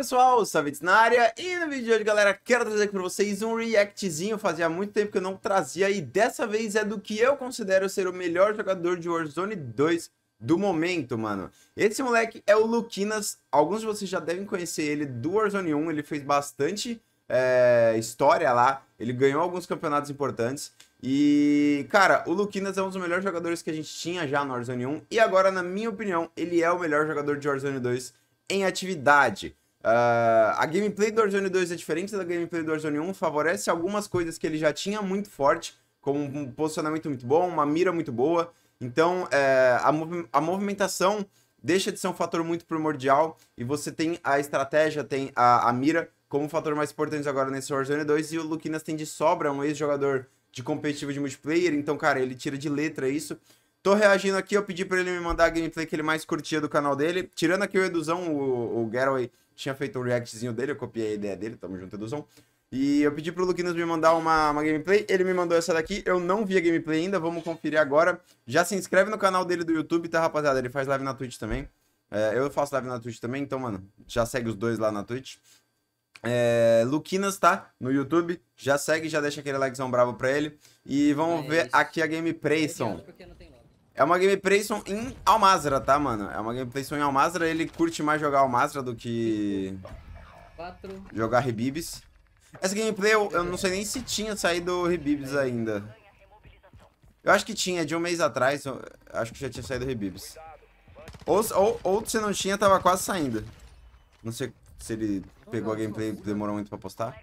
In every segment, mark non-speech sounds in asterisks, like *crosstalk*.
Pessoal, Savitz na área e no vídeo de hoje, galera, quero trazer aqui pra vocês um reactzinho, fazia muito tempo que eu não trazia e dessa vez é do que eu considero ser o melhor jogador de Warzone 2 do momento, mano. Esse moleque é o Luquinas, alguns de vocês já devem conhecer ele do Warzone 1, ele fez bastante é, história lá, ele ganhou alguns campeonatos importantes e, cara, o Luquinas é um dos melhores jogadores que a gente tinha já no Warzone 1 e agora, na minha opinião, ele é o melhor jogador de Warzone 2 em atividade. Uh, a gameplay do Warzone 2 é diferente da gameplay do Warzone 1, favorece algumas coisas que ele já tinha muito forte, como um posicionamento muito bom, uma mira muito boa. Então, é, a, mov a movimentação deixa de ser um fator muito primordial e você tem a estratégia, tem a, a mira como um fator mais importante agora nesse Warzone 2 e o Luquinas tem de sobra um ex-jogador de competitivo de multiplayer, então, cara, ele tira de letra isso. Tô reagindo aqui, eu pedi para ele me mandar a gameplay que ele mais curtia do canal dele, tirando aqui o Eduzão, o, o tinha feito o reactzinho dele, eu copiei a ideia dele, tamo junto, Eduzão. E eu pedi pro Luquinas me mandar uma, uma gameplay, ele me mandou essa daqui, eu não vi a gameplay ainda, vamos conferir agora. Já se inscreve no canal dele do YouTube, tá, rapaziada? Ele faz live na Twitch também. É, eu faço live na Twitch também, então, mano, já segue os dois lá na Twitch. É, Luquinas, tá? No YouTube. Já segue, já deixa aquele likezão bravo pra ele. E vamos é ver aqui a gameplay, som. É uma gameplay em Almazra, tá, mano? É uma gameplay em Almazra, ele curte mais jogar Almazra do que... Quatro. Jogar Rebibs. Essa gameplay eu, eu, não sei nem se tinha saído Rebibs ainda. Eu acho que tinha, de um mês atrás, acho que já tinha saído Rebibs. Ou, ou, ou se não tinha, tava quase saindo. Não sei se ele pegou a gameplay e demorou muito pra postar.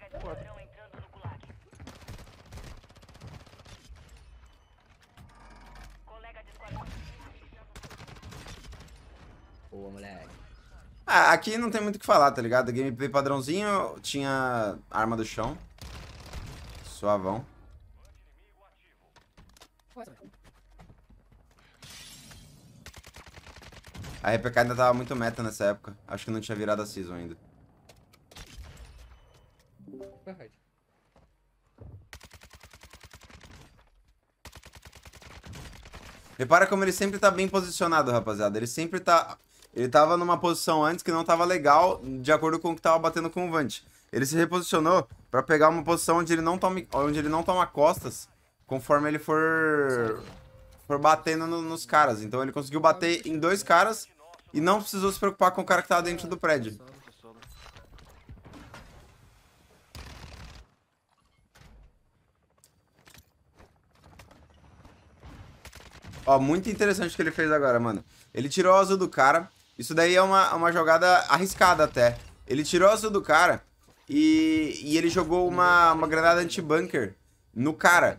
Ah, aqui não tem muito o que falar, tá ligado? Gameplay padrãozinho, tinha arma do chão. Suavão. A RPK ainda tava muito meta nessa época. Acho que não tinha virado a Season ainda. Repara como ele sempre tá bem posicionado, rapaziada. Ele sempre tá ele tava numa posição antes que não tava legal, de acordo com o que tava batendo com o Vant. Ele se reposicionou para pegar uma posição onde ele não toma, onde ele não toma costas, conforme ele for for batendo no, nos caras. Então ele conseguiu bater em dois caras e não precisou se preocupar com o cara que tava dentro do prédio. Ó, muito interessante o que ele fez agora, mano. Ele tirou o azul do cara, isso daí é uma, uma jogada arriscada até. Ele tirou a azul do cara e, e ele jogou uma, uma granada anti-bunker no cara.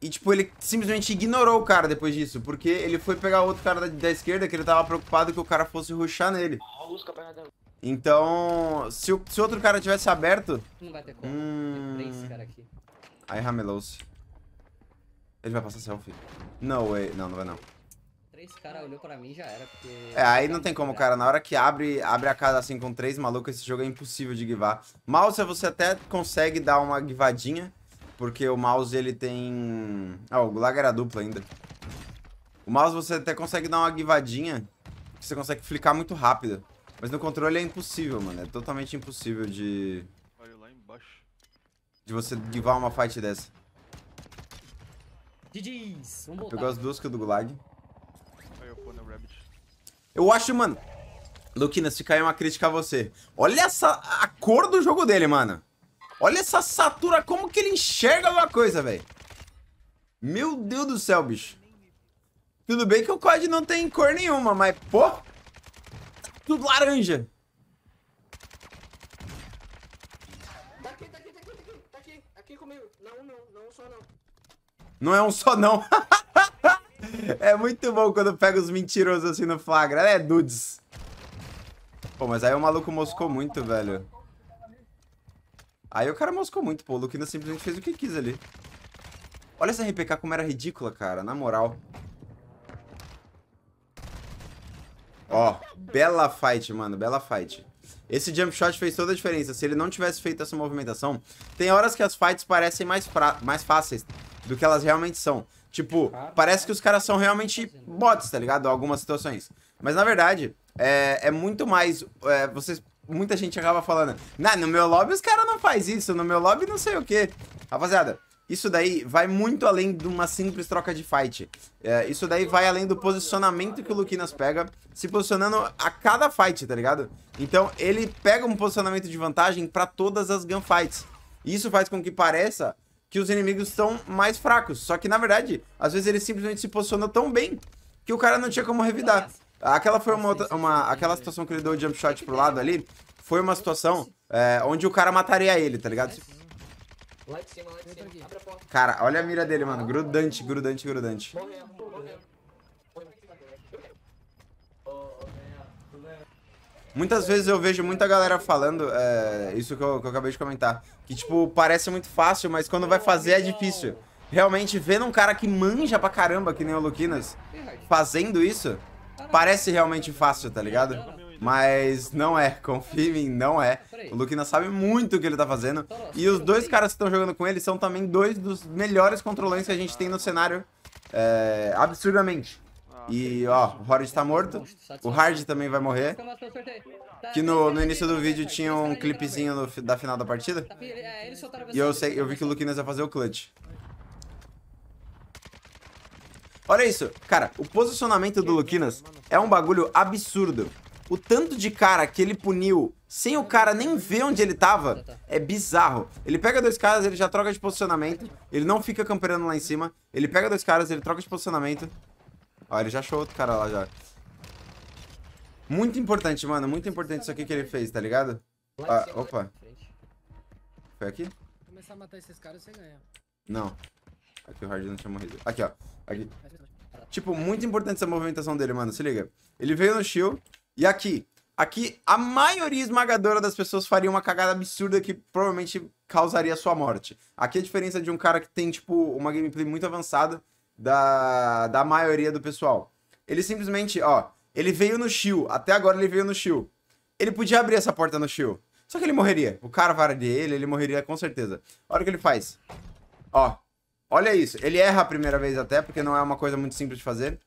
E, tipo, ele simplesmente ignorou o cara depois disso, porque ele foi pegar outro cara da, da esquerda que ele tava preocupado que o cara fosse ruxar nele. Então, se o se outro cara tivesse aberto... Não vai ter como. Hum... Tem cara aqui. Aí ramelou Ele vai passar selfie. Não, way. Não, não vai não três caras olhou pra mim já era, porque... É, aí não tem como, cara. Na hora que abre, abre a casa assim com três malucos, esse jogo é impossível de guivar. Mouse, você até consegue dar uma guivadinha, porque o mouse, ele tem... Ah, o Gulag era duplo ainda. O mouse, você até consegue dar uma guivadinha, que você consegue flicar muito rápido. Mas no controle é impossível, mano. É totalmente impossível de... Olha lá embaixo. De você guivar uma fight dessa. GG's, vamos Pegou as duas que do Gulag. Eu acho, mano... Luquinas, fica aí uma crítica a você. Olha essa, a cor do jogo dele, mano. Olha essa satura, como que ele enxerga uma coisa, velho. Meu Deus do céu, bicho. Tudo bem que o COD não tem cor nenhuma, mas, pô... Tudo laranja. Tá aqui, tá aqui, tá aqui, tá aqui, tá aqui comigo. Não, só não. Não é um só não. *laughs* *laughs* É muito bom quando pega os mentirosos assim no flagra, né, dudes? Pô, mas aí o maluco moscou muito, velho. Aí o cara moscou muito, pô. O Luquina simplesmente fez o que quis ali. Olha essa RPK como era ridícula, cara. Na moral. Ó, bela fight, mano. Bela fight. Esse jump shot fez toda a diferença. Se ele não tivesse feito essa movimentação, tem horas que as fights parecem mais, mais fáceis do que elas realmente são. Tipo, parece que os caras são realmente bots, tá ligado? Algumas situações. Mas na verdade, é, é muito mais. É, vocês, muita gente acaba falando, nah, no meu lobby os caras não faz isso, no meu lobby não sei o quê. Rapaziada, isso daí vai muito além de uma simples troca de fight. É, isso daí vai além do posicionamento que o Luquinas pega, se posicionando a cada fight, tá ligado? Então ele pega um posicionamento de vantagem para todas as gunfights. Isso faz com que pareça que os inimigos são mais fracos. Só que, na verdade, às vezes ele simplesmente se posiciona tão bem que o cara não tinha como revidar. Aquela foi uma, outra, uma aquela situação que ele deu o jump shot pro lado ali, foi uma situação é, onde o cara mataria ele, tá ligado? Lá de cima, lá de cima. Cara, olha a mira dele, mano. Grudante, grudante, grudante. Morreu, morreu. Muitas vezes eu vejo muita galera falando, é, isso que eu, que eu, acabei de comentar, que, tipo, parece muito fácil, mas quando vai fazer é difícil. Realmente, vendo um cara que manja pra caramba, que nem o Luquinas, fazendo isso, parece realmente fácil, tá ligado? Mas não é, *laughs* confia em mim, não é. O Luquinas sabe muito o que ele tá fazendo. E os dois caras que estão jogando com ele são também dois dos melhores controlantes que a gente tem no cenário, é, absurdamente. E ó, o Horrid tá morto. O Hard também vai morrer. Tá, que no, no início do vídeo tinha um clipezinho no, da final da partida. Tá, é, e eu, assim, sei, eu vi que o assim. Lukinas ia fazer o clutch. Olha isso. Cara, o posicionamento do Lukinas é um bagulho absurdo. O tanto de cara que ele puniu sem o cara nem ver onde ele tava tá, é bizarro. Ele pega dois caras, ele já troca de posicionamento. Ele não fica camperando lá em cima. Ele pega dois caras, ele troca de posicionamento. Ó, ele já achou outro cara lá já. Muito importante, mano. Muito importante isso aqui que ele fez, tá ligado? Ah, opa. Foi aqui? Começar a matar esses caras, você ganha. Não. Aqui o Hard não tinha morrido. Aqui, ó. Aqui. Tipo, muito importante essa movimentação dele, mano. Se liga. Ele veio no shield. E aqui. Aqui, a maioria esmagadora das pessoas faria uma cagada absurda que provavelmente causaria sua morte. Aqui é a diferença de um cara que tem, tipo, uma gameplay muito avançada da, da maioria do pessoal. Ele simplesmente, ó, ele veio no shield, até agora ele veio no shield. Ele podia abrir essa porta no shield, só que ele morreria. O cara vararia ele, ele morreria com certeza. Olha o que ele faz. Ó, olha isso. Ele erra a primeira vez até, porque não é uma coisa muito simples de fazer.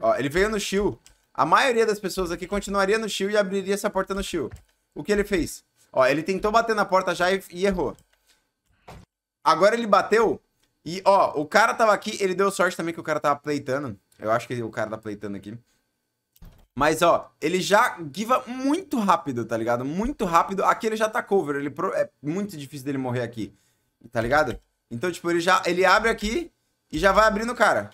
Ó, ele veio no shield. A maioria das pessoas aqui continuaria no shield e abriria essa porta no shield. O que ele fez? Ó, ele tentou bater na porta já e, e errou. Agora ele bateu e, ó, o cara tava aqui, ele deu sorte também que o cara tava pleitando. Eu acho que o cara tá pleitando aqui. Mas, ó, ele já giva muito rápido, tá ligado? Muito rápido. Aqui ele já tá cover. Ele pro... É muito difícil dele morrer aqui. Tá ligado? Então, tipo, ele já... Ele abre aqui e já vai abrindo o cara.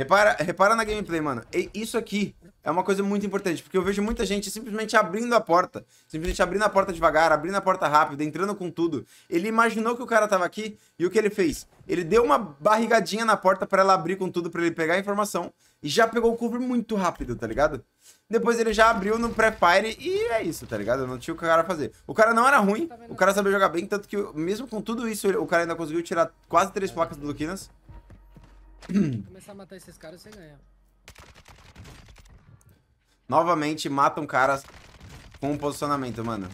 Repara, repara na gameplay, mano. E isso aqui é uma coisa muito importante, porque eu vejo muita gente simplesmente abrindo a porta, simplesmente abrindo a porta devagar, abrindo a porta rápido, entrando com tudo. Ele imaginou que o cara tava aqui e o que ele fez? Ele deu uma barrigadinha na porta para ela abrir com tudo, para ele pegar a informação e já pegou o cover muito rápido, tá ligado? Depois ele já abriu no pré-fire e é isso, tá ligado? Não tinha o que o cara fazer. O cara não era ruim, o cara sabia jogar bem, tanto que mesmo com tudo isso, o cara ainda conseguiu tirar quase três placas do Luquinas. Começar a matar esses caras, você ganha. Novamente matam caras com um posicionamento, mano.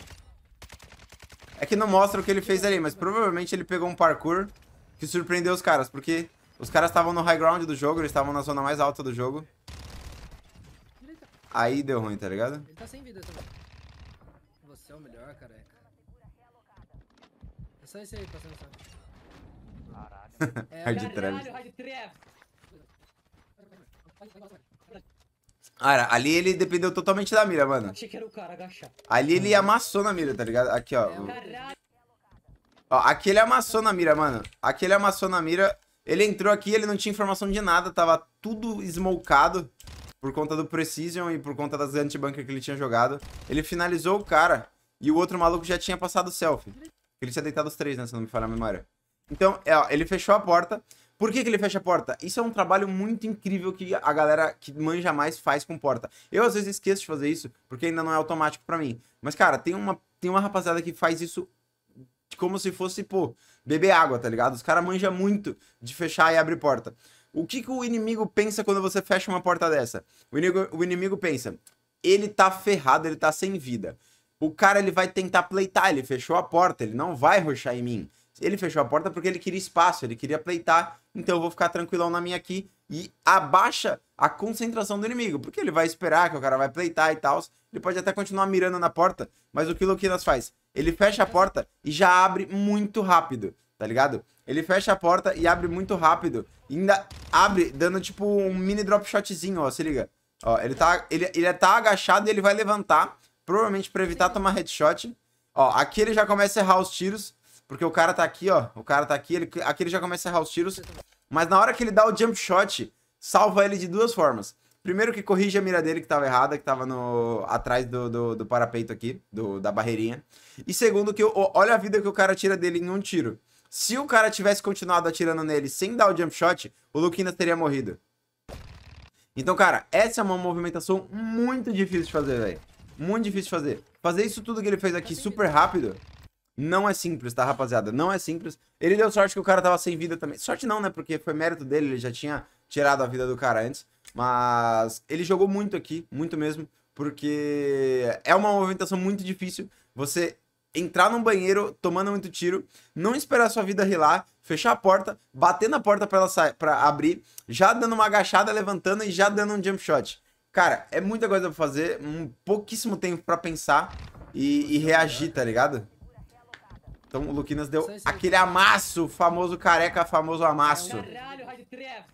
É que não mostra o que ele fez ali, mas provavelmente ele pegou um parkour que surpreendeu os caras, porque os caras estavam no high ground do jogo, eles estavam na zona mais alta do jogo. Aí deu ruim, tá ligado? Ele tá sem vida também. Você é o melhor, careca. É só esse aí, passando só. É, hard Travis. Cara, ali ele dependeu totalmente da mira, mano. Achei que era o cara agachar. Ali ele amassou na mira, tá ligado? Aqui, ó. É ó, aqui ele amassou na mira, mano. Aqui ele amassou na mira. Ele entrou aqui, ele não tinha informação de nada. Tava tudo smokado por conta do Precision e por conta das anti-bunker que ele tinha jogado. Ele finalizou o cara e o outro maluco já tinha passado o selfie. Ele tinha deitado os três, né? Se não me falha a memória. Então, é, ele fechou a porta. Por que, que ele fecha a porta? Isso é um trabalho muito incrível que a galera que manja mais faz com porta. Eu às vezes esqueço de fazer isso, porque ainda não é automático para mim. Mas, cara, tem uma, tem uma rapaziada que faz isso como se fosse, pô, beber água, tá ligado? Os caras manjam muito de fechar e abrir porta. O que, que o inimigo pensa quando você fecha uma porta dessa? O inimigo, o inimigo pensa, ele tá ferrado, ele tá sem vida. O cara ele vai tentar pleitar, ele fechou a porta, ele não vai roxar em mim. Ele fechou a porta porque ele queria espaço, ele queria pleitar, então eu vou ficar tranquilão na minha aqui e abaixa a concentração do inimigo, porque ele vai esperar que o cara vai pleitar e tal. Ele pode até continuar mirando na porta, mas o que o Luquinas faz? Ele fecha a porta e já abre muito rápido, tá ligado? Ele fecha a porta e abre muito rápido. E ainda abre dando tipo um mini drop shotzinho, ó, se liga. Ó, ele tá, ele, ele tá agachado e ele vai levantar, provavelmente pra evitar tomar headshot. Ó, aqui ele já começa a errar os tiros. Porque o cara tá aqui, ó. O cara tá aqui, ele, aqui ele já começa a errar os tiros. Mas na hora que ele dá o jump shot, salva ele de duas formas. Primeiro que corrige a mira dele que tava errada, que tava no, atrás do, do, do parapeito aqui, do, da barreirinha. E segundo que, olha a vida que o cara tira dele em um tiro. Se o cara tivesse continuado atirando nele sem dar o jump shot, o ainda teria morrido. Então, cara, essa é uma movimentação muito difícil de fazer, velho. Muito difícil de fazer. Fazer isso tudo que ele fez aqui super rápido não é simples, tá, rapaziada? Não é simples. Ele deu sorte que o cara tava sem vida também. Sorte não, né? Porque foi mérito dele, ele já tinha tirado a vida do cara antes. Mas ele jogou muito aqui, muito mesmo, porque é uma movimentação muito difícil. Você entrar num banheiro tomando muito tiro, não esperar sua vida rilar, fechar a porta, bater na porta para ela sair, pra abrir, já dando uma agachada, levantando e já dando um jump shot. Cara, é muita coisa pra fazer, um pouquíssimo tempo para pensar e, e reagir, tá ligado? Então o Luquinas deu aquele amasso, famoso careca, famoso amasso. Caralho, Rádio Trev.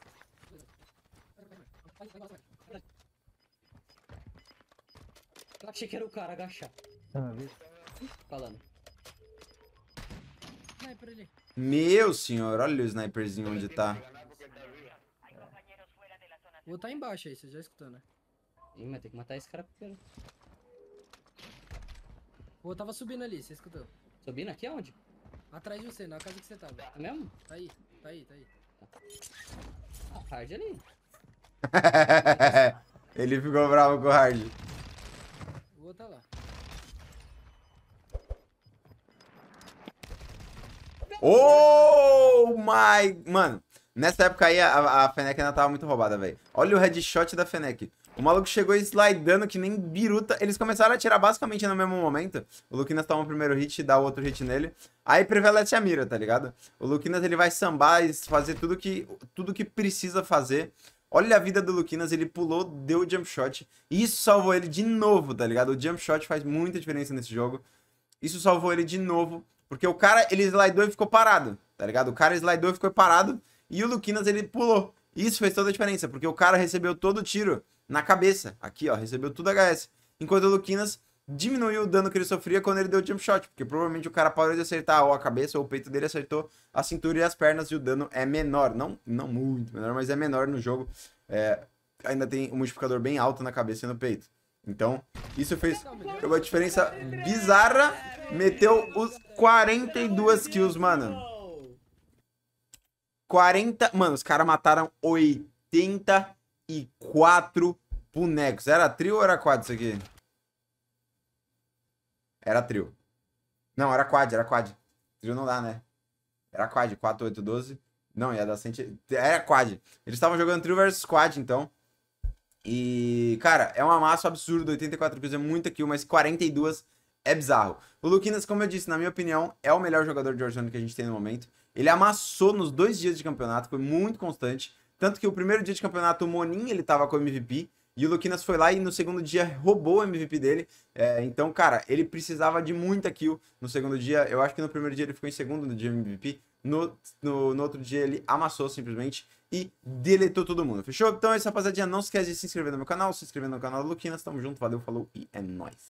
Achei que era o cara agachar. Ah, Falando. Meu senhor, olha o sniperzinho onde tá. Vou tá embaixo aí, você já escutou, né? Ih, mas tem que matar esse cara primeiro. Vou tava subindo ali, você escutou? Subindo aqui aonde? Atrás de você, na casa que você tá. Tá mesmo? Tá aí, tá aí, tá aí. Ah, hard ali. *laughs* Ele ficou bravo com o hard. O outro tá lá. Oh my... Mano, nessa época aí a, a Fennec ainda tava muito roubada, velho. Olha o headshot da Fennec. O maluco chegou slidando que nem biruta. Eles começaram a atirar basicamente no mesmo momento. O Lukinas toma o primeiro hit, dá o outro hit nele. Aí prevalece a mira, tá ligado? O Lukinas ele vai sambar e fazer tudo que, tudo que precisa fazer. Olha a vida do Lukinas, ele pulou, deu o jump shot. E isso salvou ele de novo, tá ligado? O jump shot faz muita diferença nesse jogo. Isso salvou ele de novo. Porque o cara, ele slidou e ficou parado, tá ligado? O cara slidou e ficou parado. E o Lukinas ele pulou. Isso fez toda a diferença, porque o cara recebeu todo o tiro na cabeça. Aqui, ó, recebeu tudo HS. Enquanto o Luquinas diminuiu o dano que ele sofria quando ele deu o jump shot, porque provavelmente o cara parou de acertar ou a cabeça ou o peito dele acertou a cintura e as pernas e o dano é menor. Não, não muito menor, mas é menor no jogo. É, ainda tem um modificador bem alto na cabeça e no peito. Então, isso fez uma diferença bizarra. Meteu os 42 kills, mano. 40... Mano, os caras mataram 84 Bonecos. Era trio ou era quad isso aqui? Era trio. Não, era quad, era quad. Trio não dá, né? Era quad, 4, 8, 12. Não, ia dar 100. Era quad. Eles estavam jogando trio versus quad, então. E, cara, é um amasso absurdo. 84 kills é muita kill, mas 42 é bizarro. O Luquinas, como eu disse, na minha opinião, é o melhor jogador de Warzone que a gente tem no momento. Ele amassou nos dois dias de campeonato, foi muito constante. Tanto que o primeiro dia de campeonato, o Monin, ele tava com o MVP. E o Luquinas foi lá e no segundo dia roubou o MVP dele. É, então, cara, ele precisava de muita kill no segundo dia. Eu acho que no primeiro dia ele ficou em segundo no dia MVP. No, no, no, outro dia ele amassou simplesmente e deletou todo mundo. Fechou? Então é isso, rapaziadinha. Não se esquece de se inscrever no meu canal, se inscrever no canal do Luquinas. Tamo junto, valeu, falou e é nóis.